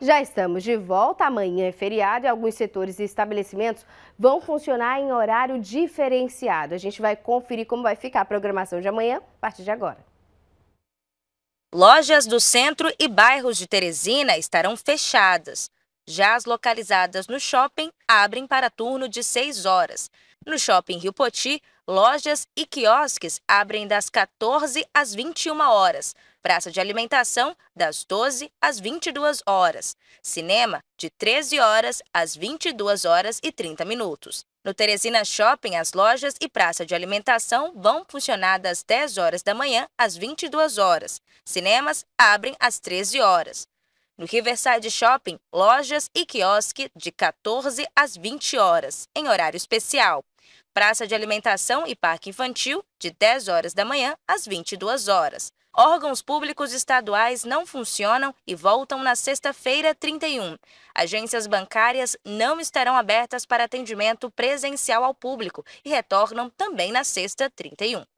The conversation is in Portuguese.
Já estamos de volta. Amanhã é feriado e alguns setores e estabelecimentos vão funcionar em horário diferenciado. A gente vai conferir como vai ficar a programação de amanhã a partir de agora. Lojas do centro e bairros de Teresina estarão fechadas. Já as localizadas no shopping abrem para turno de 6 horas. No shopping Rio Poti, lojas e quiosques abrem das 14 às 21 horas. Praça de alimentação, das 12 às 22 horas. Cinema, de 13 horas às 22 horas e 30 minutos. No Teresina Shopping, as lojas e praça de alimentação vão funcionar das 10 horas da manhã às 22 horas. Cinemas abrem às 13 horas no Riverside Shopping, lojas e quiosque de 14 às 20 horas, em horário especial. Praça de alimentação e parque infantil, de 10 horas da manhã às 22 horas. Órgãos públicos estaduais não funcionam e voltam na sexta-feira, 31. Agências bancárias não estarão abertas para atendimento presencial ao público e retornam também na sexta, 31.